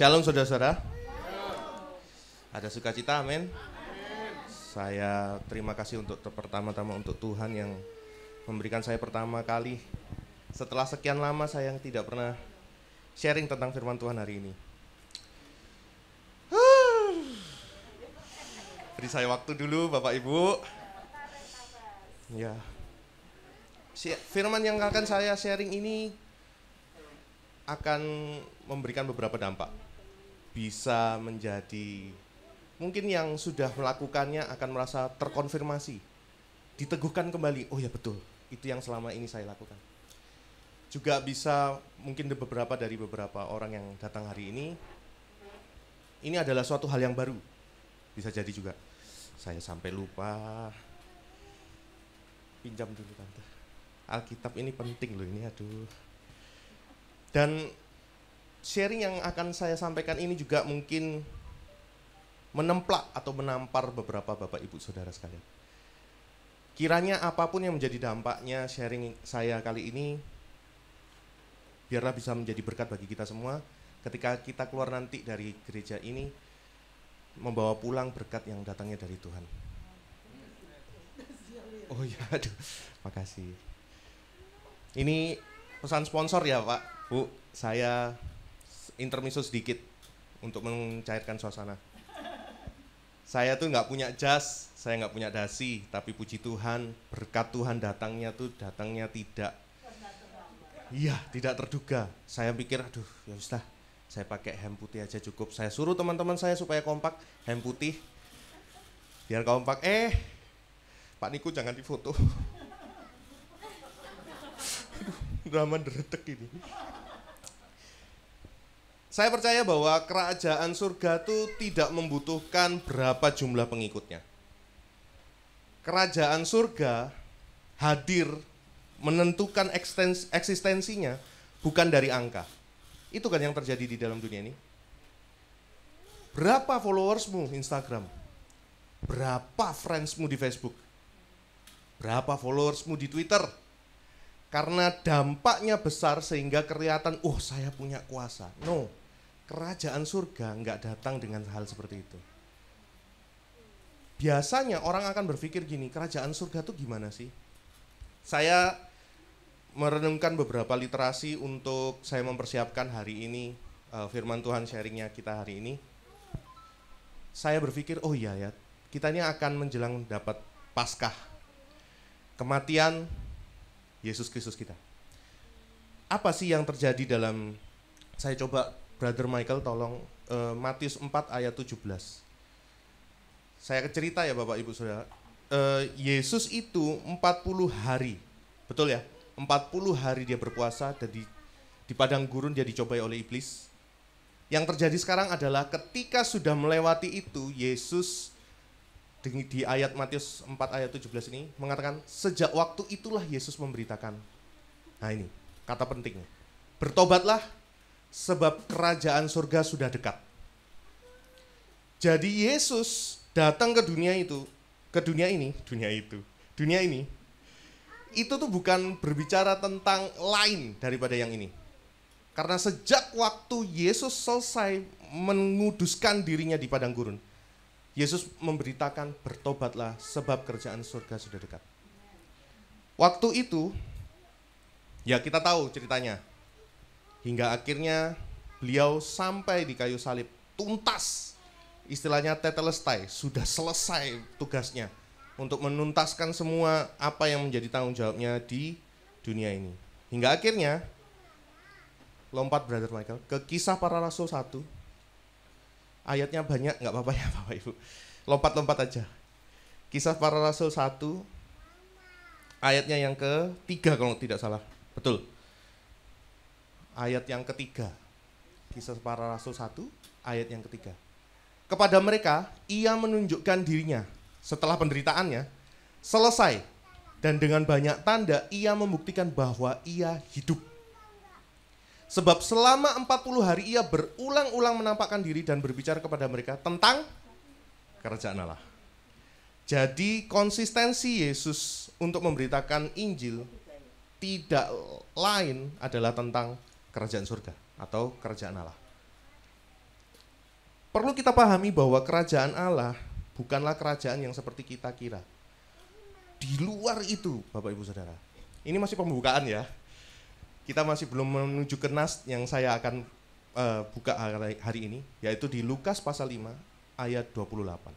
Shalom saudara-saudara. Ada sukacita, amin. Saya terima kasih untuk pertama-tama untuk Tuhan yang memberikan saya pertama kali setelah sekian lama saya yang tidak pernah sharing tentang firman Tuhan hari ini. Beri saya waktu dulu Bapak Ibu. Ya. Firman yang akan saya sharing ini akan memberikan beberapa dampak bisa menjadi mungkin yang sudah melakukannya akan merasa terkonfirmasi, diteguhkan kembali. Oh ya betul, itu yang selama ini saya lakukan. Juga bisa mungkin beberapa dari beberapa orang yang datang hari ini, ini adalah suatu hal yang baru. Bisa jadi juga. Saya sampai lupa. Pinjam dulu tante. Alkitab ini penting loh ini aduh. Dan sharing yang akan saya sampaikan ini juga mungkin menemplak atau menampar beberapa bapak ibu saudara sekalian. Kiranya apapun yang menjadi dampaknya sharing saya kali ini, biarlah bisa menjadi berkat bagi kita semua ketika kita keluar nanti dari gereja ini, membawa pulang berkat yang datangnya dari Tuhan. Oh ya, aduh, makasih. Ini pesan sponsor ya Pak, Bu, saya intermiso sedikit untuk mencairkan suasana. Saya tuh nggak punya jas, saya nggak punya dasi, tapi puji Tuhan, berkat Tuhan datangnya tuh datangnya tidak Iya, tidak terduga. Saya pikir, aduh, ya sudah, saya pakai hem putih aja cukup. Saya suruh teman-teman saya supaya kompak, hem putih, biar kompak. Eh, Pak Niku jangan difoto. aduh, drama deretek ini. Saya percaya bahwa kerajaan surga itu tidak membutuhkan berapa jumlah pengikutnya. Kerajaan surga hadir menentukan eksistensinya bukan dari angka. Itu kan yang terjadi di dalam dunia ini. Berapa followersmu Instagram? Berapa friendsmu di Facebook? Berapa followersmu di Twitter? Karena dampaknya besar sehingga kelihatan, oh saya punya kuasa. No, kerajaan surga nggak datang dengan hal seperti itu. Biasanya orang akan berpikir gini, kerajaan surga itu gimana sih? Saya merenungkan beberapa literasi untuk saya mempersiapkan hari ini eh, firman Tuhan sharingnya kita hari ini. Saya berpikir, oh iya ya, kita ini akan menjelang dapat Paskah. Kematian Yesus Kristus kita. Apa sih yang terjadi dalam saya coba Brother Michael tolong uh, Matius 4 ayat 17. Saya cerita ya Bapak Ibu Saudara. Uh, Yesus itu 40 hari. Betul ya? 40 hari dia berpuasa dan di, di padang gurun dia dicobai oleh iblis. Yang terjadi sekarang adalah ketika sudah melewati itu Yesus di, di ayat Matius 4 ayat 17 ini mengatakan sejak waktu itulah Yesus memberitakan. Nah ini kata pentingnya. Bertobatlah sebab kerajaan surga sudah dekat. Jadi Yesus datang ke dunia itu, ke dunia ini, dunia itu, dunia ini. Itu tuh bukan berbicara tentang lain daripada yang ini. Karena sejak waktu Yesus selesai menguduskan dirinya di padang gurun, Yesus memberitakan bertobatlah sebab kerajaan surga sudah dekat. Waktu itu, ya kita tahu ceritanya, Hingga akhirnya beliau sampai di kayu salib tuntas. Istilahnya tetelestai, sudah selesai tugasnya untuk menuntaskan semua apa yang menjadi tanggung jawabnya di dunia ini. Hingga akhirnya lompat Brother Michael ke kisah para rasul satu Ayatnya banyak, nggak apa-apa ya Bapak Ibu. Lompat-lompat aja. Kisah para rasul satu ayatnya yang ketiga kalau tidak salah. Betul ayat yang ketiga. Kisah para Rasul 1 ayat yang ketiga. Kepada mereka ia menunjukkan dirinya setelah penderitaannya selesai dan dengan banyak tanda ia membuktikan bahwa ia hidup. Sebab selama 40 hari ia berulang-ulang menampakkan diri dan berbicara kepada mereka tentang kerajaan Allah. Jadi konsistensi Yesus untuk memberitakan Injil tidak lain adalah tentang kerajaan surga atau kerajaan Allah. Perlu kita pahami bahwa kerajaan Allah bukanlah kerajaan yang seperti kita kira. Di luar itu, Bapak Ibu Saudara. Ini masih pembukaan ya. Kita masih belum menuju ke nas yang saya akan uh, buka hari, hari ini, yaitu di Lukas pasal 5 ayat 28.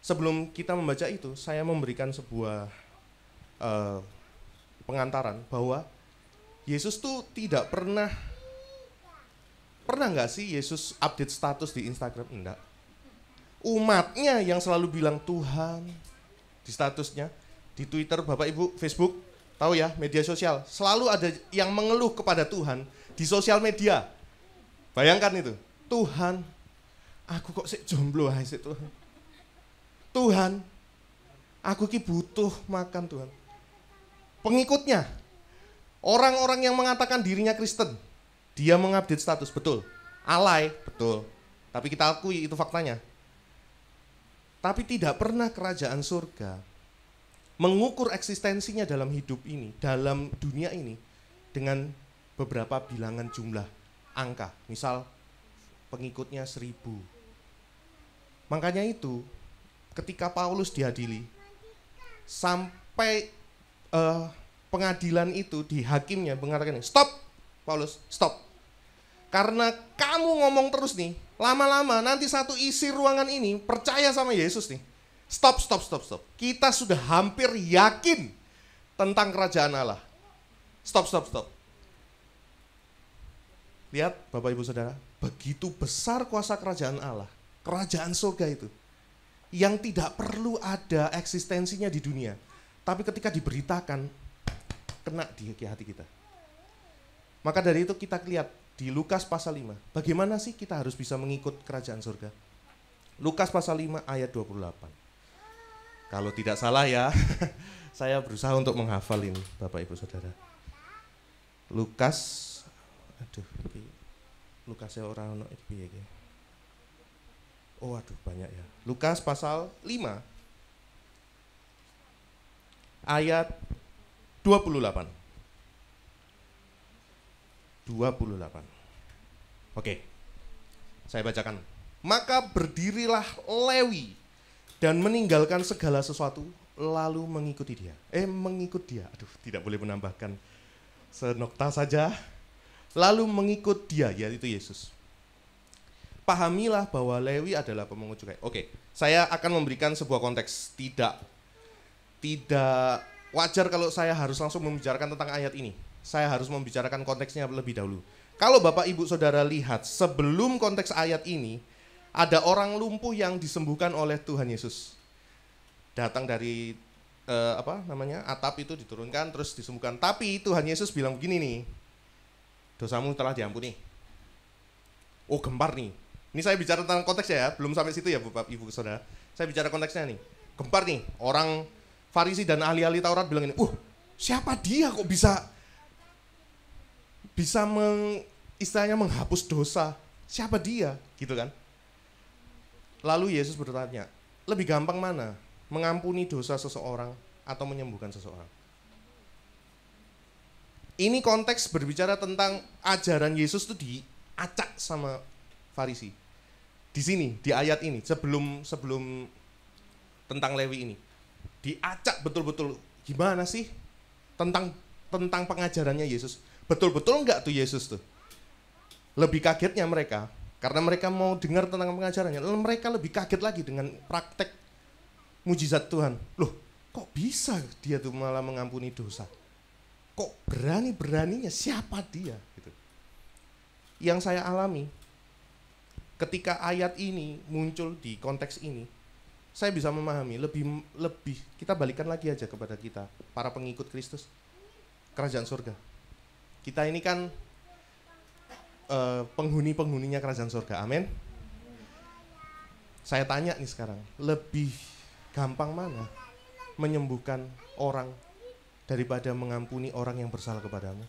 Sebelum kita membaca itu, saya memberikan sebuah uh, pengantaran bahwa Yesus tuh tidak pernah pernah nggak sih Yesus update status di Instagram enggak umatnya yang selalu bilang Tuhan di statusnya di Twitter Bapak Ibu Facebook tahu ya media sosial selalu ada yang mengeluh kepada Tuhan di sosial media bayangkan itu Tuhan aku kok sih jomblo aja Tuhan Tuhan aku ki butuh makan Tuhan pengikutnya Orang-orang yang mengatakan dirinya Kristen, dia mengupdate status, betul. Alay, betul. Tapi kita akui itu faktanya. Tapi tidak pernah kerajaan surga mengukur eksistensinya dalam hidup ini, dalam dunia ini dengan beberapa bilangan jumlah angka. Misal pengikutnya seribu. Makanya itu ketika Paulus diadili sampai uh, pengadilan itu di hakimnya mengatakan stop Paulus stop karena kamu ngomong terus nih lama-lama nanti satu isi ruangan ini percaya sama Yesus nih stop stop stop stop kita sudah hampir yakin tentang kerajaan Allah stop stop stop lihat Bapak Ibu Saudara begitu besar kuasa kerajaan Allah kerajaan surga itu yang tidak perlu ada eksistensinya di dunia tapi ketika diberitakan kena di hati kita. Maka dari itu kita lihat di Lukas pasal 5, bagaimana sih kita harus bisa mengikut kerajaan surga? Lukas pasal 5 ayat 28. Kalau tidak salah ya, saya berusaha untuk menghafal ini Bapak Ibu Saudara. Lukas aduh Lukas ya orang ono piye Oh aduh banyak ya. Lukas pasal 5 ayat 28. 28. Oke. Saya bacakan. Maka berdirilah Lewi dan meninggalkan segala sesuatu lalu mengikuti dia. Eh mengikut dia. Aduh, tidak boleh menambahkan senokta saja. Lalu mengikut dia yaitu Yesus. Pahamilah bahwa Lewi adalah pemungut cukai. Oke, saya akan memberikan sebuah konteks. Tidak tidak wajar kalau saya harus langsung membicarakan tentang ayat ini. Saya harus membicarakan konteksnya lebih dahulu. Kalau Bapak Ibu Saudara lihat sebelum konteks ayat ini ada orang lumpuh yang disembuhkan oleh Tuhan Yesus. Datang dari eh, apa namanya? atap itu diturunkan terus disembuhkan. Tapi Tuhan Yesus bilang begini nih. Dosamu telah diampuni. Oh, gempar nih. Ini saya bicara tentang konteksnya ya, belum sampai situ ya Bapak Ibu Saudara. Saya bicara konteksnya nih. Gempar nih, orang Farisi dan ahli-ahli Taurat bilang ini, "Uh, siapa dia kok bisa bisa meng, istilahnya menghapus dosa? Siapa dia?" gitu kan. Lalu Yesus bertanya, "Lebih gampang mana? Mengampuni dosa seseorang atau menyembuhkan seseorang?" Ini konteks berbicara tentang ajaran Yesus itu diacak sama Farisi. Di sini, di ayat ini, sebelum sebelum tentang Lewi ini diacak betul-betul gimana sih tentang tentang pengajarannya Yesus. Betul-betul enggak tuh Yesus tuh. Lebih kagetnya mereka karena mereka mau dengar tentang pengajarannya. Lalu mereka lebih kaget lagi dengan praktek mujizat Tuhan. Loh, kok bisa dia tuh malah mengampuni dosa? Kok berani-beraninya siapa dia gitu. Yang saya alami ketika ayat ini muncul di konteks ini, saya bisa memahami lebih lebih kita balikan lagi aja kepada kita para pengikut Kristus kerajaan surga kita ini kan uh, eh, penghuni penghuninya kerajaan surga amin saya tanya nih sekarang lebih gampang mana menyembuhkan orang daripada mengampuni orang yang bersalah kepadamu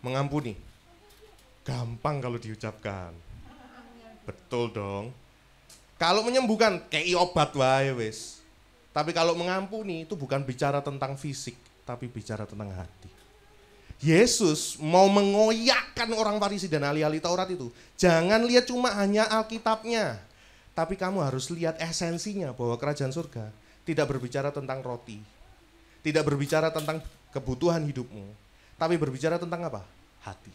mengampuni gampang kalau diucapkan Betul dong. Kalau menyembuhkan kayak obat wae wes Tapi kalau mengampuni itu bukan bicara tentang fisik, tapi bicara tentang hati. Yesus mau mengoyakkan orang Farisi dan ahli-ahli Taurat itu. Jangan lihat cuma hanya Alkitabnya, tapi kamu harus lihat esensinya bahwa kerajaan surga tidak berbicara tentang roti, tidak berbicara tentang kebutuhan hidupmu, tapi berbicara tentang apa? Hati.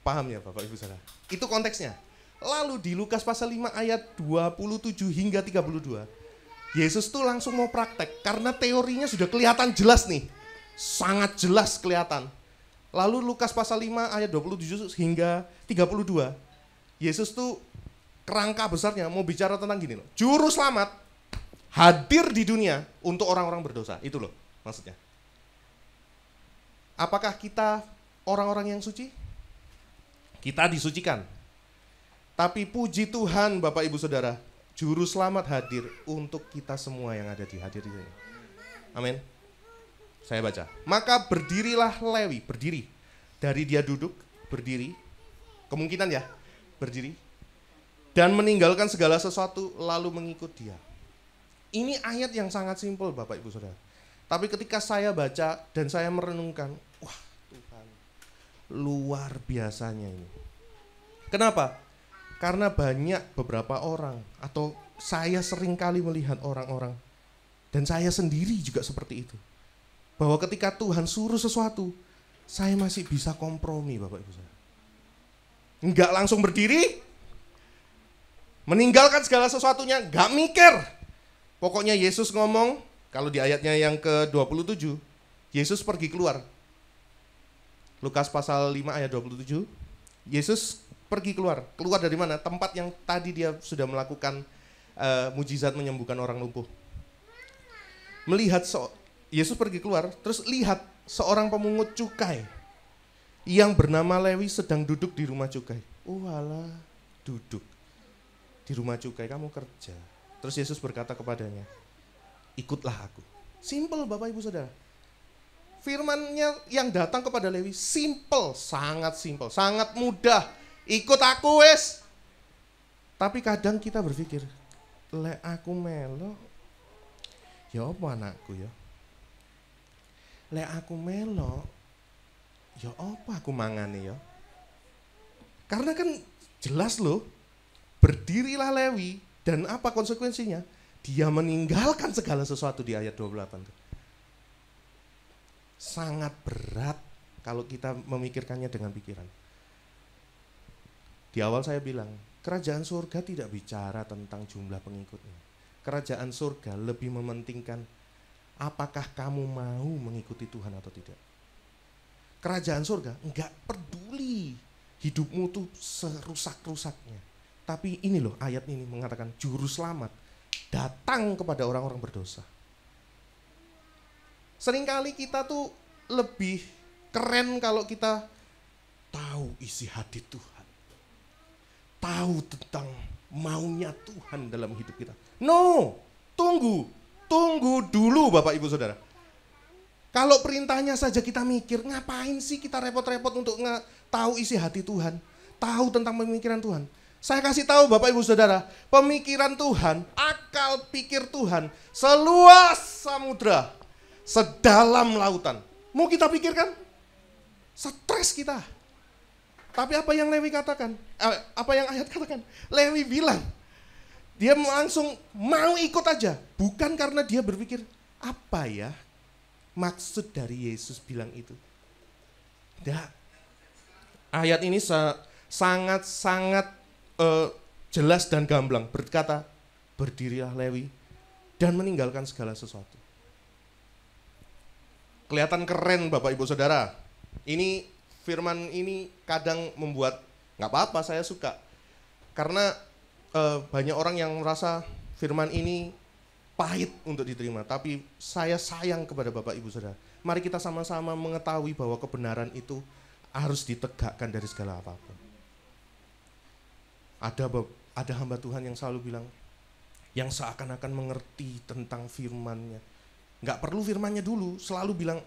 Paham ya Bapak Ibu Saudara? Itu konteksnya. Lalu di Lukas pasal 5 ayat 27 hingga 32, Yesus tuh langsung mau praktek karena teorinya sudah kelihatan jelas nih. Sangat jelas kelihatan. Lalu Lukas pasal 5 ayat 27 hingga 32, Yesus tuh kerangka besarnya mau bicara tentang gini loh. Juru selamat hadir di dunia untuk orang-orang berdosa. Itu loh maksudnya. Apakah kita orang-orang yang suci? Kita disucikan. Tapi puji Tuhan Bapak Ibu Saudara, juru selamat hadir untuk kita semua yang ada di hadir di Amin. Saya baca. Maka berdirilah Lewi, berdiri. Dari dia duduk, berdiri. Kemungkinan ya, berdiri. Dan meninggalkan segala sesuatu lalu mengikut dia. Ini ayat yang sangat simpel Bapak Ibu Saudara. Tapi ketika saya baca dan saya merenungkan, luar biasanya ini. Kenapa? Karena banyak beberapa orang atau saya sering kali melihat orang-orang dan saya sendiri juga seperti itu. Bahwa ketika Tuhan suruh sesuatu, saya masih bisa kompromi Bapak Ibu saya. Enggak langsung berdiri, meninggalkan segala sesuatunya, enggak mikir. Pokoknya Yesus ngomong, kalau di ayatnya yang ke-27, Yesus pergi keluar, Lukas pasal 5 ayat 27. Yesus pergi keluar. Keluar dari mana? Tempat yang tadi dia sudah melakukan uh, mujizat menyembuhkan orang lumpuh. Melihat so Yesus pergi keluar, terus lihat seorang pemungut cukai yang bernama Lewi sedang duduk di rumah cukai. Walah, oh, duduk di rumah cukai kamu kerja. Terus Yesus berkata kepadanya, "Ikutlah aku." Simple Bapak Ibu Saudara firmannya yang datang kepada Lewi simple, sangat simple, sangat mudah. Ikut aku wes. Tapi kadang kita berpikir, le aku melo, ya apa anakku ya? Le aku melo, ya apa aku mangani ya? Karena kan jelas loh, berdirilah Lewi dan apa konsekuensinya? Dia meninggalkan segala sesuatu di ayat 28 tuh sangat berat kalau kita memikirkannya dengan pikiran. Di awal saya bilang, kerajaan surga tidak bicara tentang jumlah pengikutnya. Kerajaan surga lebih mementingkan apakah kamu mau mengikuti Tuhan atau tidak. Kerajaan surga enggak peduli hidupmu tuh serusak-rusaknya. Tapi ini loh ayat ini mengatakan juru selamat datang kepada orang-orang berdosa seringkali kita tuh lebih keren kalau kita tahu isi hati Tuhan. Tahu tentang maunya Tuhan dalam hidup kita. No, tunggu. Tunggu dulu Bapak Ibu Saudara. Kalau perintahnya saja kita mikir, ngapain sih kita repot-repot untuk nge- tahu isi hati Tuhan, tahu tentang pemikiran Tuhan. Saya kasih tahu Bapak Ibu Saudara, pemikiran Tuhan, akal pikir Tuhan, seluas samudra sedalam lautan. Mau kita pikirkan? Stres kita. Tapi apa yang Lewi katakan? Eh, apa yang ayat katakan? Lewi bilang, dia langsung mau ikut aja. Bukan karena dia berpikir, apa ya maksud dari Yesus bilang itu? Tidak. Ayat ini sangat-sangat uh, jelas dan gamblang berkata, berdirilah Lewi dan meninggalkan segala sesuatu kelihatan keren Bapak Ibu Saudara. Ini firman ini kadang membuat nggak apa-apa saya suka. Karena e, banyak orang yang merasa firman ini pahit untuk diterima, tapi saya sayang kepada Bapak Ibu Saudara. Mari kita sama-sama mengetahui bahwa kebenaran itu harus ditegakkan dari segala apapun. Ada ada hamba Tuhan yang selalu bilang yang seakan-akan mengerti tentang FirmanNya nggak perlu firmannya dulu, selalu bilang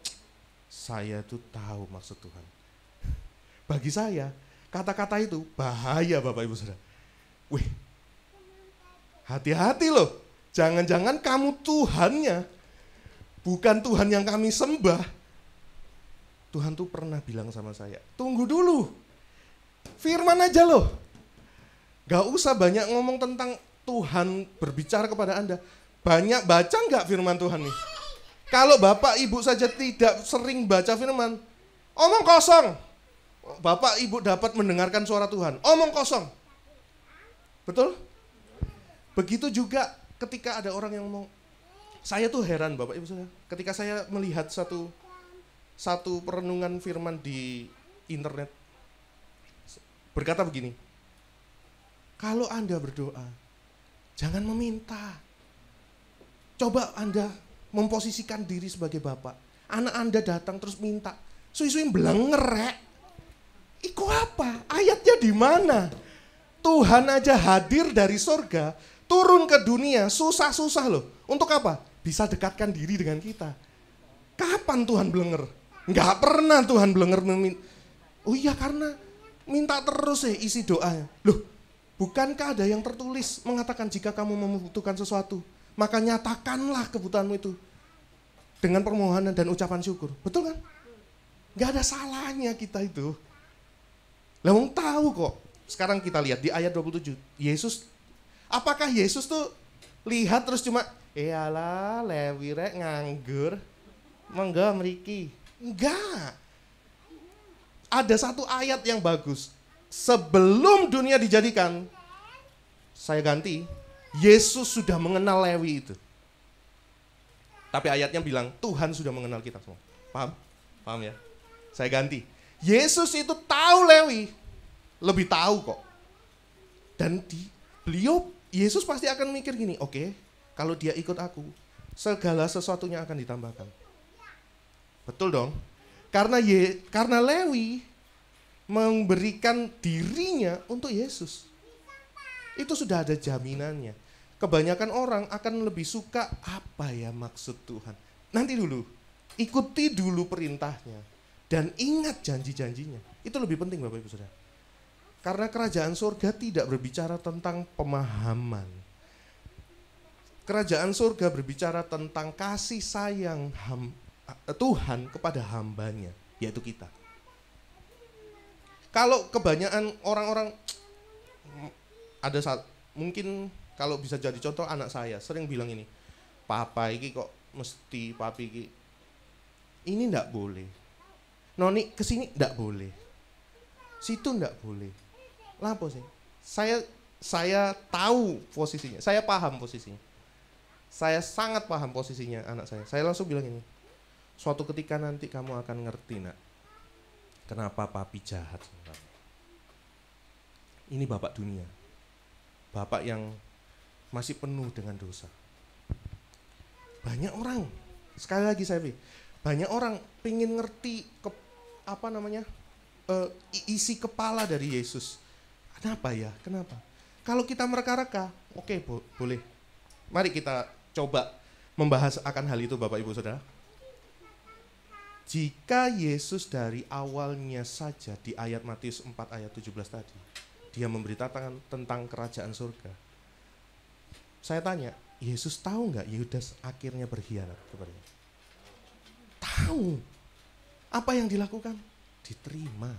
saya tuh tahu maksud Tuhan. Bagi saya, kata-kata itu bahaya Bapak Ibu Saudara. Wih, hati-hati loh. Jangan-jangan kamu Tuhannya, bukan Tuhan yang kami sembah. Tuhan tuh pernah bilang sama saya, tunggu dulu, firman aja loh. Gak usah banyak ngomong tentang Tuhan berbicara kepada Anda. Banyak baca nggak firman Tuhan nih? Kalau bapak ibu saja tidak sering baca firman, omong kosong. Bapak ibu dapat mendengarkan suara Tuhan, omong kosong. Betul? Begitu juga ketika ada orang yang ngomong, saya tuh heran bapak ibu saya. Ketika saya melihat satu satu perenungan firman di internet berkata begini, kalau Anda berdoa, jangan meminta. Coba Anda memposisikan diri sebagai bapak. Anak Anda datang terus minta, suwi-suwi blenger rek. Iku apa? Ayatnya di mana? Tuhan aja hadir dari sorga, turun ke dunia, susah-susah loh. Untuk apa? Bisa dekatkan diri dengan kita. Kapan Tuhan blenger? Enggak pernah Tuhan blenger memin. Oh iya karena minta terus ya isi doanya. Loh, bukankah ada yang tertulis mengatakan jika kamu membutuhkan sesuatu, maka nyatakanlah kebutuhanmu itu dengan permohonan dan ucapan syukur. Betul kan? Gak ada salahnya kita itu. Lah tahu kok. Sekarang kita lihat di ayat 27. Yesus, apakah Yesus tuh lihat terus cuma, iyalah eh, lewire nganggur. Mangga meriki. Enggak. Ada satu ayat yang bagus. Sebelum dunia dijadikan, saya ganti Yesus sudah mengenal Lewi itu. Tapi ayatnya bilang, Tuhan sudah mengenal kita semua. Paham? Paham ya? Saya ganti. Yesus itu tahu Lewi. Lebih tahu kok. Dan di, beliau, Yesus pasti akan mikir gini, oke, okay, kalau dia ikut aku, segala sesuatunya akan ditambahkan. Betul dong? Karena Ye, karena Lewi memberikan dirinya untuk Yesus. Itu sudah ada jaminannya kebanyakan orang akan lebih suka apa ya maksud Tuhan. Nanti dulu, ikuti dulu perintahnya dan ingat janji-janjinya. Itu lebih penting Bapak Ibu Saudara. Karena kerajaan surga tidak berbicara tentang pemahaman. Kerajaan surga berbicara tentang kasih sayang ham, eh, Tuhan kepada hambanya, yaitu kita. Kalau kebanyakan orang-orang ada saat mungkin kalau bisa jadi contoh anak saya sering bilang ini papa iki kok mesti papi iki ini ndak boleh noni kesini ndak boleh situ ndak boleh lapo sih saya saya tahu posisinya saya paham posisinya saya sangat paham posisinya anak saya saya langsung bilang ini suatu ketika nanti kamu akan ngerti nak kenapa papi jahat ini bapak dunia bapak yang masih penuh dengan dosa. Banyak orang, sekali lagi saya banyak orang pengen ngerti ke, apa namanya uh, isi kepala dari Yesus. Kenapa ya? Kenapa? Kalau kita mereka-reka, oke okay, bo boleh. Mari kita coba membahas akan hal itu Bapak Ibu Saudara. Jika Yesus dari awalnya saja di ayat Matius 4 ayat 17 tadi, dia memberitakan tentang kerajaan surga saya tanya, Yesus tahu nggak Yudas akhirnya berkhianat kepadanya? Tahu. Apa yang dilakukan? Diterima.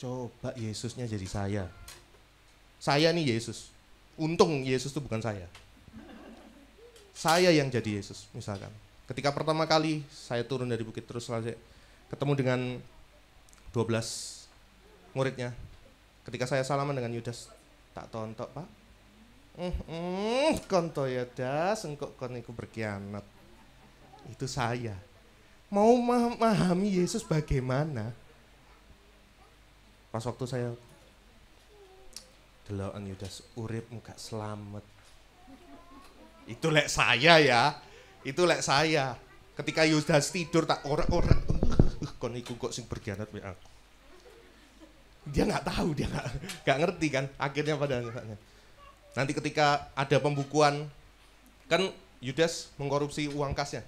Coba Yesusnya jadi saya. Saya nih Yesus. Untung Yesus itu bukan saya. Saya yang jadi Yesus, misalkan. Ketika pertama kali saya turun dari bukit terus saya ketemu dengan 12 muridnya. Ketika saya salaman dengan Yudas, tak tontok, Pak Mm -mm, konto ya das, engkok kon iku berkhianat. Itu saya. Mau memahami Yesus bagaimana? Pas waktu saya deloken Yudas ya Urip muka selamat. Itu lek saya ya. Itu lek saya. Ketika Yudas tidur tak orang-orang uh, kon iku kok sing berkhianat aku. Dia nggak tahu, dia nggak ngerti kan. Akhirnya pada nanti ketika ada pembukuan kan Yudas mengkorupsi uang kasnya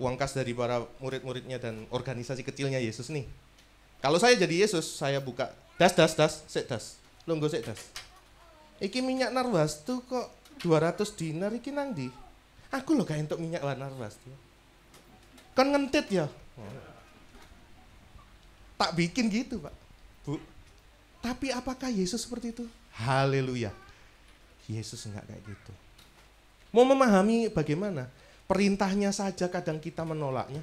uang kas dari para murid-muridnya dan organisasi kecilnya Yesus nih kalau saya jadi Yesus saya buka das das das sik das longgo sik das iki minyak tuh kok 200 dinar iki nang aku loh gak untuk minyak tuh kan ngentit ya tak bikin gitu pak bu tapi apakah Yesus seperti itu haleluya Yesus enggak kayak gitu. Mau memahami bagaimana? Perintahnya saja kadang kita menolaknya.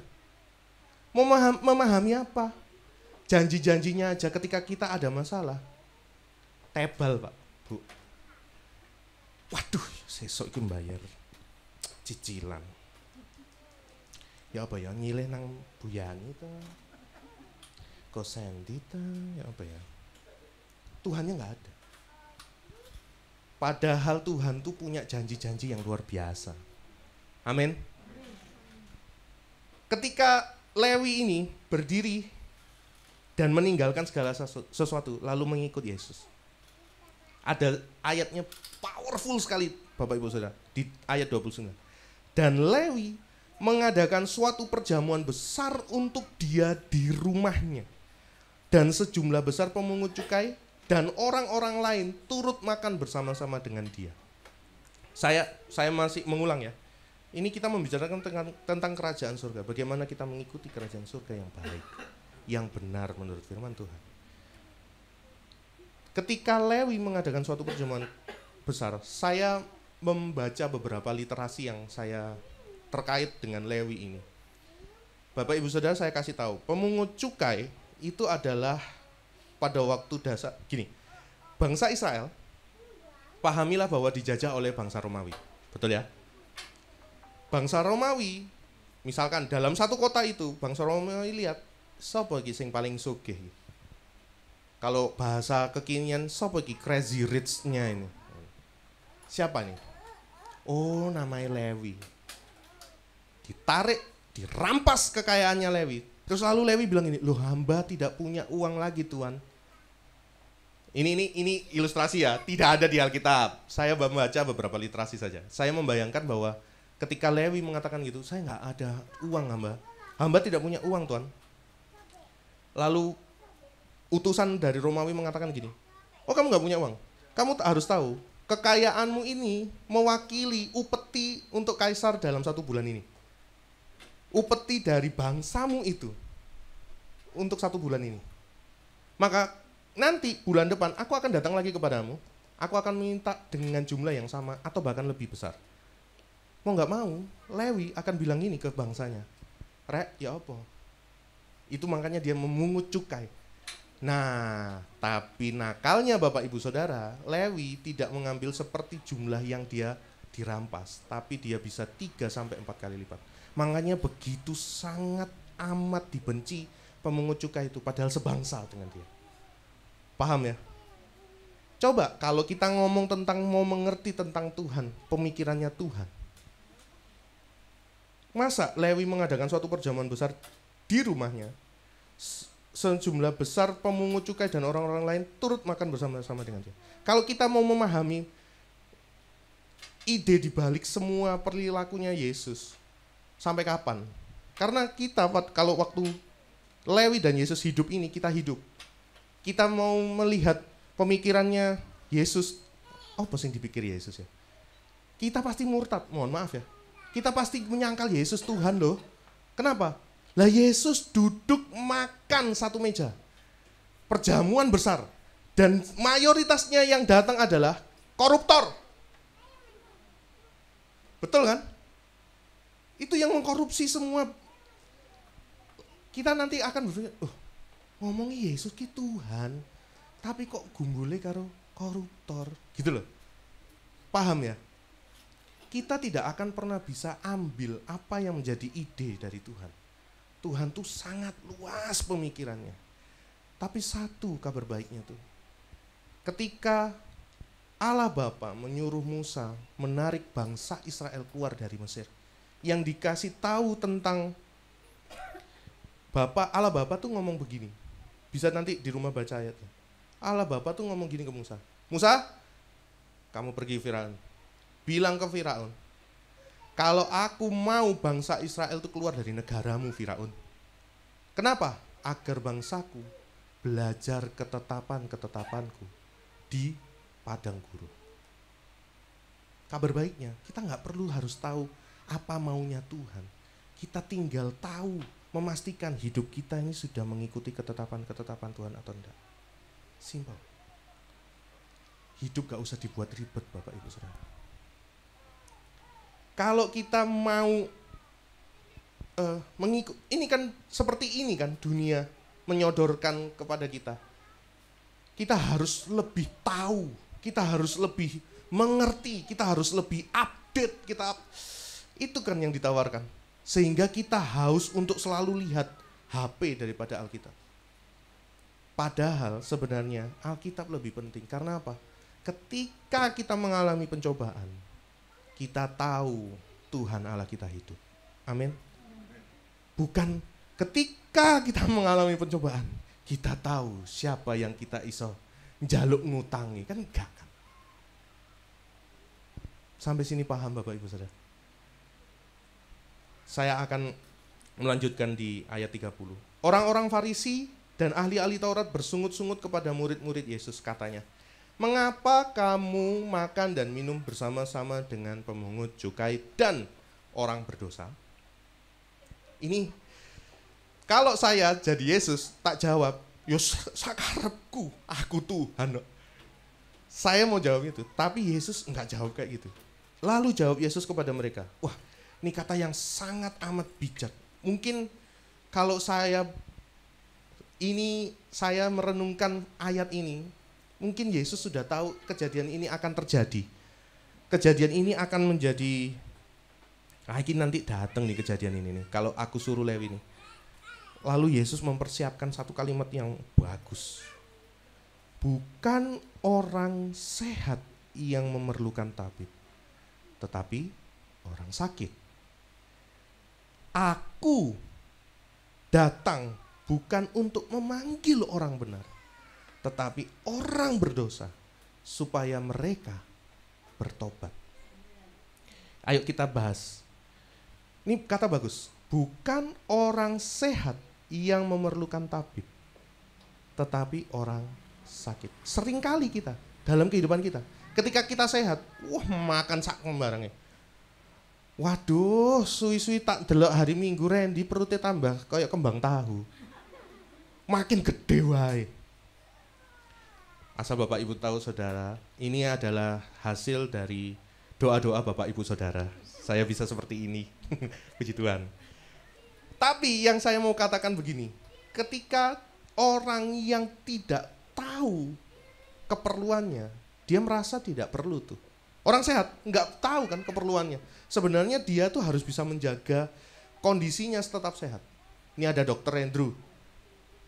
Mau memahami apa? Janji-janjinya aja ketika kita ada masalah. Tebal pak, bu. Waduh, sesok itu bayar cicilan. Ya apa ya, ngilih nang Bu Yani ta. ya apa ya. Tuhannya nggak ada. Padahal Tuhan tuh punya janji-janji yang luar biasa. Amin. Ketika Lewi ini berdiri dan meninggalkan segala sesuatu lalu mengikut Yesus. Ada ayatnya powerful sekali Bapak Ibu Saudara di ayat 29. Dan Lewi mengadakan suatu perjamuan besar untuk dia di rumahnya. Dan sejumlah besar pemungut cukai dan orang-orang lain turut makan bersama-sama dengan dia. Saya saya masih mengulang ya. Ini kita membicarakan tentang, tentang kerajaan surga. Bagaimana kita mengikuti kerajaan surga yang baik, yang benar menurut firman Tuhan. Ketika Lewi mengadakan suatu perjamuan besar, saya membaca beberapa literasi yang saya terkait dengan Lewi ini. Bapak Ibu Saudara saya kasih tahu, pemungut cukai itu adalah pada waktu dasar gini. Bangsa Israel pahamilah bahwa dijajah oleh bangsa Romawi. Betul ya? Bangsa Romawi misalkan dalam satu kota itu bangsa Romawi lihat sapa iki sing paling sugih. Kalau bahasa kekinian sapa iki crazy rich-nya ini. Siapa nih? Oh, namanya Lewi. Ditarik, dirampas kekayaannya Lewi. Terus lalu Lewi bilang ini, "Loh, hamba tidak punya uang lagi, Tuan." Ini ini ini ilustrasi ya, tidak ada di Alkitab. Saya membaca beberapa literasi saja. Saya membayangkan bahwa ketika Lewi mengatakan gitu, saya nggak ada uang hamba. Hamba tidak punya uang tuan. Lalu utusan dari Romawi mengatakan gini, oh kamu nggak punya uang, kamu harus tahu kekayaanmu ini mewakili upeti untuk kaisar dalam satu bulan ini. Upeti dari bangsamu itu untuk satu bulan ini. Maka nanti bulan depan aku akan datang lagi kepadamu. Aku akan minta dengan jumlah yang sama atau bahkan lebih besar. Mau nggak mau, Lewi akan bilang ini ke bangsanya. Rek, ya apa? Itu makanya dia memungut cukai. Nah, tapi nakalnya Bapak Ibu Saudara, Lewi tidak mengambil seperti jumlah yang dia dirampas, tapi dia bisa 3 sampai 4 kali lipat. Makanya begitu sangat amat dibenci pemungut cukai itu padahal sebangsa dengan dia. Paham ya? Coba kalau kita ngomong tentang mau mengerti tentang Tuhan, pemikirannya Tuhan. Masa Lewi mengadakan suatu perjamuan besar di rumahnya? Sejumlah besar pemungut cukai dan orang-orang lain turut makan bersama-sama dengan dia. Kalau kita mau memahami ide dibalik semua perilakunya Yesus, sampai kapan? Karena kita kalau waktu Lewi dan Yesus hidup ini kita hidup kita mau melihat pemikirannya Yesus, oh yang dipikir Yesus ya. Kita pasti murtad, mohon maaf ya. Kita pasti menyangkal Yesus Tuhan loh. Kenapa? Lah Yesus duduk makan satu meja. Perjamuan besar. Dan mayoritasnya yang datang adalah koruptor. Betul kan? Itu yang mengkorupsi semua. Kita nanti akan berpikir, oh, ngomong Yesus ki Tuhan tapi kok gumbule karo koruptor gitu loh paham ya kita tidak akan pernah bisa ambil apa yang menjadi ide dari Tuhan Tuhan tuh sangat luas pemikirannya tapi satu kabar baiknya tuh ketika Allah Bapa menyuruh Musa menarik bangsa Israel keluar dari Mesir yang dikasih tahu tentang Bapak Allah Bapa tuh ngomong begini bisa nanti di rumah baca ayatnya. Allah Bapak tuh ngomong gini ke Musa. Musa, kamu pergi Firaun. Bilang ke Firaun, kalau aku mau bangsa Israel itu keluar dari negaramu Firaun. Kenapa? Agar bangsaku belajar ketetapan-ketetapanku di padang gurun. Kabar baiknya, kita nggak perlu harus tahu apa maunya Tuhan. Kita tinggal tahu memastikan hidup kita ini sudah mengikuti ketetapan-ketetapan Tuhan atau tidak. Simple. Hidup gak usah dibuat ribet Bapak Ibu Saudara. Kalau kita mau uh, mengikut, ini kan seperti ini kan dunia menyodorkan kepada kita. Kita harus lebih tahu, kita harus lebih mengerti, kita harus lebih update, kita itu kan yang ditawarkan sehingga kita haus untuk selalu lihat HP daripada Alkitab. Padahal sebenarnya Alkitab lebih penting karena apa? Ketika kita mengalami pencobaan, kita tahu Tuhan Allah kita hidup. Amin. Bukan ketika kita mengalami pencobaan, kita tahu siapa yang kita iso jaluk ngutangi kan enggak kan? Sampai sini paham Bapak Ibu Saudara? Saya akan melanjutkan di ayat 30. Orang-orang Farisi dan ahli-ahli Taurat bersungut-sungut kepada murid-murid Yesus katanya, "Mengapa kamu makan dan minum bersama-sama dengan pemungut cukai dan orang berdosa?" Ini kalau saya jadi Yesus tak jawab, Yus, sakarepku, aku Tuhan." Saya mau jawab itu, tapi Yesus enggak jawab kayak gitu. Lalu jawab Yesus kepada mereka, "Wah, ini kata yang sangat amat bijak. Mungkin kalau saya ini saya merenungkan ayat ini, mungkin Yesus sudah tahu kejadian ini akan terjadi. Kejadian ini akan menjadi ah nanti datang nih kejadian ini nih. Kalau aku suruh Lewi nih. Lalu Yesus mempersiapkan satu kalimat yang bagus. Bukan orang sehat yang memerlukan tabib, tetapi orang sakit. Aku datang bukan untuk memanggil orang benar, tetapi orang berdosa supaya mereka bertobat. Ayo kita bahas. Ini kata bagus. Bukan orang sehat yang memerlukan tabib, tetapi orang sakit. Seringkali kita dalam kehidupan kita, ketika kita sehat, wah makan sak barangnya Waduh, suwi-suwi tak delok hari Minggu Randy perutnya tambah kayak kembang tahu. Makin gede wae. Asal Bapak Ibu tahu Saudara, ini adalah hasil dari doa-doa Bapak Ibu Saudara. Saya bisa seperti ini. Puji Tuhan. Tapi yang saya mau katakan begini, ketika orang yang tidak tahu keperluannya, dia merasa tidak perlu tuh. Orang sehat nggak tahu kan keperluannya. Sebenarnya dia tuh harus bisa menjaga kondisinya tetap sehat. Ini ada dokter Andrew.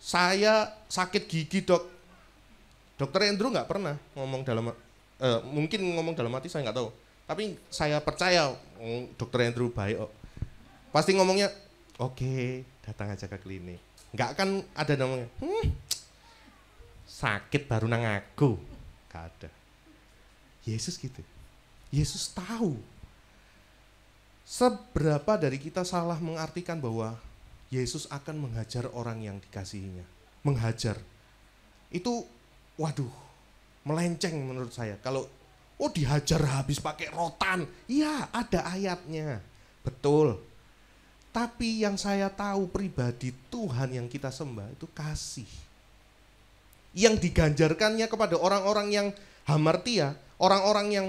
Saya sakit gigi dok. Dokter Andrew nggak pernah ngomong dalam, uh, mungkin ngomong dalam hati saya nggak tahu. Tapi saya percaya oh, dokter Andrew baik. Oh. Pasti ngomongnya, oke okay, datang aja ke klinik. Nggak kan ada namanya, hmm, sakit baru nang aku. ada. Yesus gitu. Yesus tahu seberapa dari kita salah mengartikan bahwa Yesus akan menghajar orang yang dikasihinya. Menghajar. Itu waduh, melenceng menurut saya. Kalau oh dihajar habis pakai rotan. Iya, ada ayatnya. Betul. Tapi yang saya tahu pribadi Tuhan yang kita sembah itu kasih. Yang diganjarkannya kepada orang-orang yang hamartia, orang-orang yang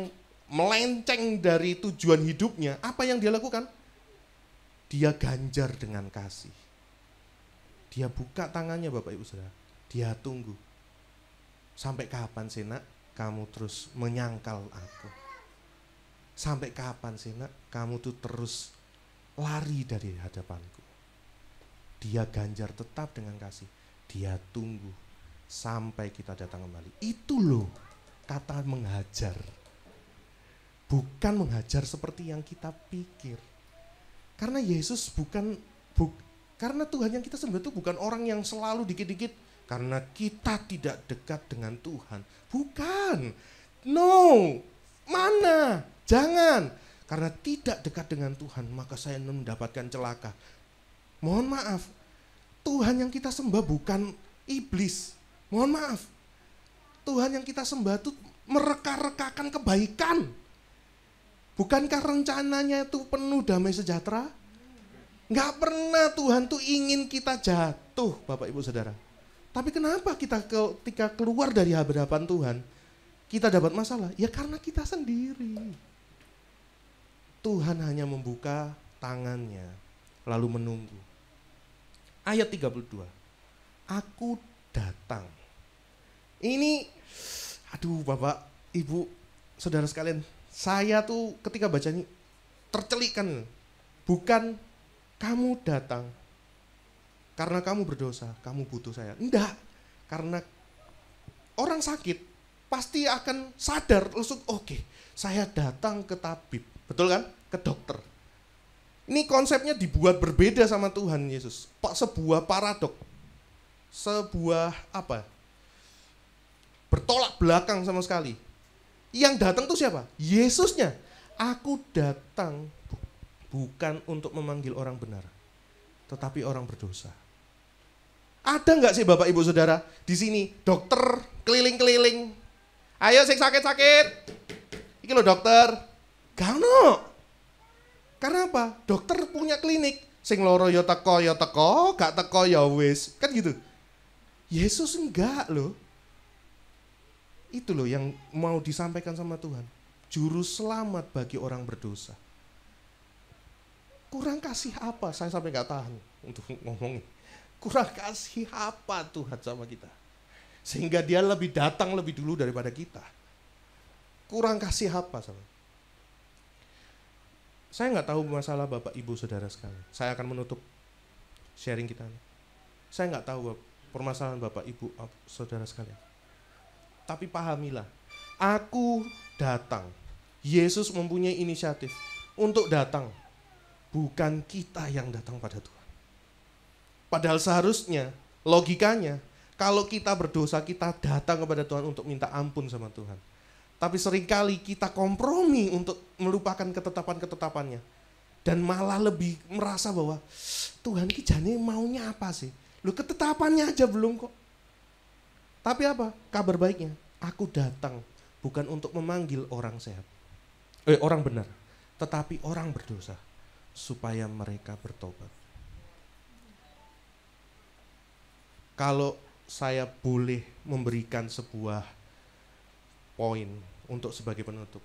melenceng dari tujuan hidupnya, apa yang dia lakukan? Dia ganjar dengan kasih. Dia buka tangannya Bapak Ibu Saudara. Dia tunggu. Sampai kapan sih nak kamu terus menyangkal aku? Sampai kapan sih nak kamu tuh terus lari dari hadapanku? Dia ganjar tetap dengan kasih. Dia tunggu sampai kita datang kembali. Itu loh kata menghajar bukan menghajar seperti yang kita pikir. Karena Yesus bukan bu, karena Tuhan yang kita sembah itu bukan orang yang selalu dikit-dikit karena kita tidak dekat dengan Tuhan. Bukan. No. Mana? Jangan. Karena tidak dekat dengan Tuhan, maka saya mendapatkan celaka. Mohon maaf. Tuhan yang kita sembah bukan iblis. Mohon maaf. Tuhan yang kita sembah itu mereka-rekakan kebaikan Bukankah rencananya itu penuh damai sejahtera? Enggak pernah Tuhan tuh ingin kita jatuh, Bapak Ibu Saudara. Tapi kenapa kita ketika keluar dari hadapan Tuhan, kita dapat masalah? Ya karena kita sendiri. Tuhan hanya membuka tangannya, lalu menunggu. Ayat 32, Aku datang. Ini, aduh Bapak, Ibu, Saudara sekalian, saya tuh ketika baca ini tercelikan. Bukan kamu datang karena kamu berdosa, kamu butuh saya. Enggak, karena orang sakit pasti akan sadar langsung oke, okay, saya datang ke tabib. Betul kan? Ke dokter. Ini konsepnya dibuat berbeda sama Tuhan Yesus. Pak sebuah paradok. Sebuah apa? Bertolak belakang sama sekali yang datang tuh siapa? Yesusnya. Aku datang bukan untuk memanggil orang benar, tetapi orang berdosa. Ada nggak sih Bapak Ibu Saudara di sini dokter keliling-keliling? Ayo sih sakit-sakit. ini loh dokter. Gano. Karena apa? Dokter punya klinik. Sing loro yo ya teko yo ya teko, gak teko ya wis. Kan gitu. Yesus enggak loh. Itu loh yang mau disampaikan sama Tuhan. Juru selamat bagi orang berdosa. Kurang kasih apa? Saya sampai nggak tahan untuk ngomong. Kurang kasih apa Tuhan sama kita? Sehingga dia lebih datang lebih dulu daripada kita. Kurang kasih apa sama saya nggak tahu masalah bapak ibu saudara sekalian. Saya akan menutup sharing kita. Saya nggak tahu permasalahan bapak ibu saudara sekalian. Tapi pahamilah, aku datang. Yesus mempunyai inisiatif untuk datang. Bukan kita yang datang pada Tuhan. Padahal seharusnya, logikanya, kalau kita berdosa, kita datang kepada Tuhan untuk minta ampun sama Tuhan. Tapi seringkali kita kompromi untuk melupakan ketetapan-ketetapannya. Dan malah lebih merasa bahwa Tuhan ini Jani maunya apa sih? Lu ketetapannya aja belum kok tapi apa? Kabar baiknya, aku datang bukan untuk memanggil orang sehat, eh, orang benar, tetapi orang berdosa supaya mereka bertobat. Kalau saya boleh memberikan sebuah poin untuk sebagai penutup.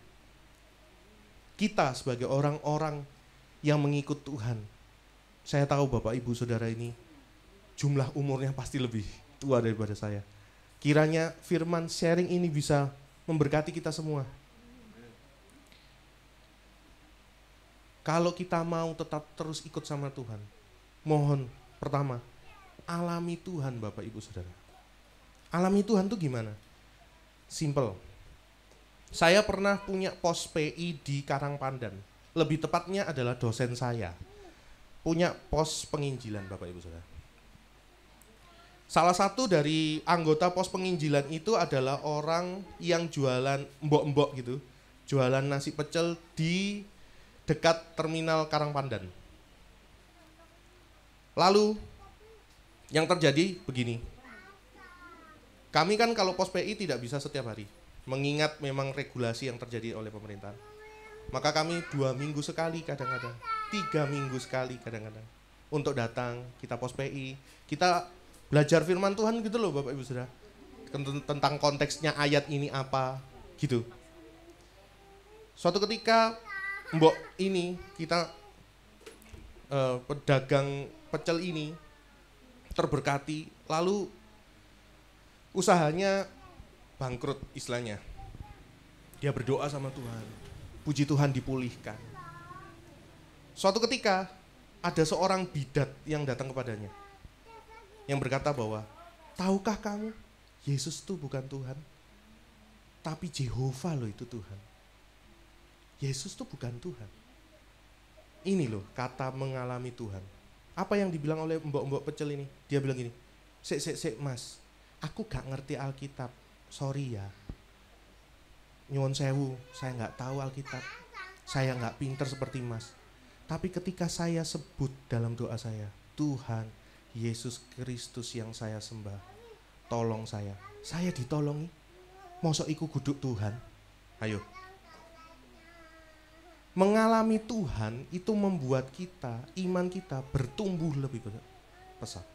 Kita sebagai orang-orang yang mengikut Tuhan. Saya tahu Bapak Ibu Saudara ini jumlah umurnya pasti lebih tua daripada saya Kiranya firman sharing ini bisa memberkati kita semua. Kalau kita mau tetap terus ikut sama Tuhan, mohon pertama, alami Tuhan Bapak Ibu Saudara. Alami Tuhan tuh gimana? Simple. Saya pernah punya pos PI di Karang Pandan. Lebih tepatnya adalah dosen saya. Punya pos penginjilan Bapak Ibu Saudara Salah satu dari anggota pos penginjilan itu adalah orang yang jualan mbok-mbok gitu. Jualan nasi pecel di dekat terminal Karangpandan. Lalu yang terjadi begini. Kami kan kalau pos PI tidak bisa setiap hari. Mengingat memang regulasi yang terjadi oleh pemerintah. Maka kami dua minggu sekali kadang-kadang. Tiga minggu sekali kadang-kadang. Untuk datang kita pos PI. Kita belajar firman Tuhan gitu loh Bapak Ibu Saudara. Tentang konteksnya ayat ini apa gitu. Suatu ketika Mbok ini kita uh, pedagang pecel ini terberkati lalu usahanya bangkrut istilahnya. Dia berdoa sama Tuhan. Puji Tuhan dipulihkan. Suatu ketika ada seorang bidat yang datang kepadanya yang berkata bahwa tahukah kamu Yesus itu bukan Tuhan tapi Jehovah loh itu Tuhan. Yesus itu bukan Tuhan. Ini loh kata mengalami Tuhan. Apa yang dibilang oleh mbok-mbok pecel ini? Dia bilang gini, sik sik sik mas, aku gak ngerti Alkitab, sorry ya. Nyuwun sewu, saya nggak tahu Alkitab. Saya nggak pinter seperti mas. Tapi ketika saya sebut dalam doa saya, Tuhan, Yesus Kristus yang saya sembah tolong saya saya ditolongi mosok iku guduk Tuhan ayo mengalami Tuhan itu membuat kita iman kita bertumbuh lebih pesat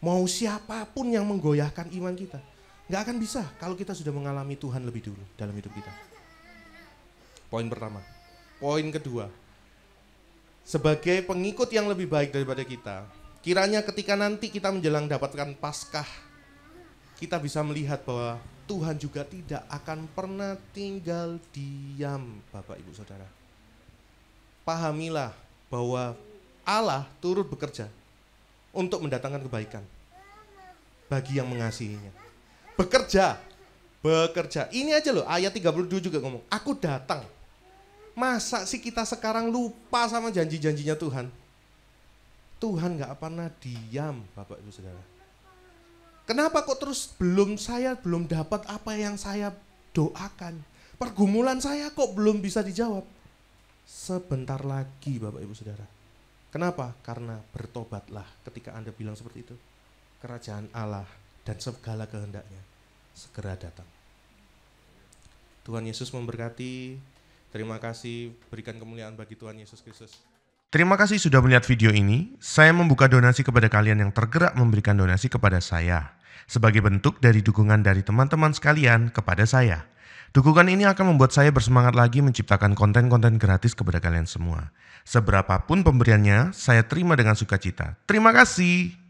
mau siapapun yang menggoyahkan iman kita nggak akan bisa kalau kita sudah mengalami Tuhan lebih dulu dalam hidup kita poin pertama poin kedua sebagai pengikut yang lebih baik daripada kita, kiranya ketika nanti kita menjelang dapatkan Paskah, kita bisa melihat bahwa Tuhan juga tidak akan pernah tinggal diam, Bapak Ibu Saudara. Pahamilah bahwa Allah turut bekerja untuk mendatangkan kebaikan bagi yang mengasihinya. Bekerja, bekerja. Ini aja loh ayat 32 juga ngomong, aku datang Masa sih kita sekarang lupa sama janji-janjinya Tuhan? Tuhan nggak pernah diam, Bapak Ibu Saudara. Kenapa kok terus belum saya belum dapat apa yang saya doakan? Pergumulan saya kok belum bisa dijawab? Sebentar lagi Bapak Ibu Saudara. Kenapa? Karena bertobatlah ketika Anda bilang seperti itu. Kerajaan Allah dan segala kehendaknya segera datang. Tuhan Yesus memberkati Terima kasih, berikan kemuliaan bagi Tuhan Yesus Kristus. Terima kasih sudah melihat video ini. Saya membuka donasi kepada kalian yang tergerak memberikan donasi kepada saya sebagai bentuk dari dukungan dari teman-teman sekalian kepada saya. Dukungan ini akan membuat saya bersemangat lagi menciptakan konten-konten gratis kepada kalian semua. Seberapapun pemberiannya, saya terima dengan sukacita. Terima kasih.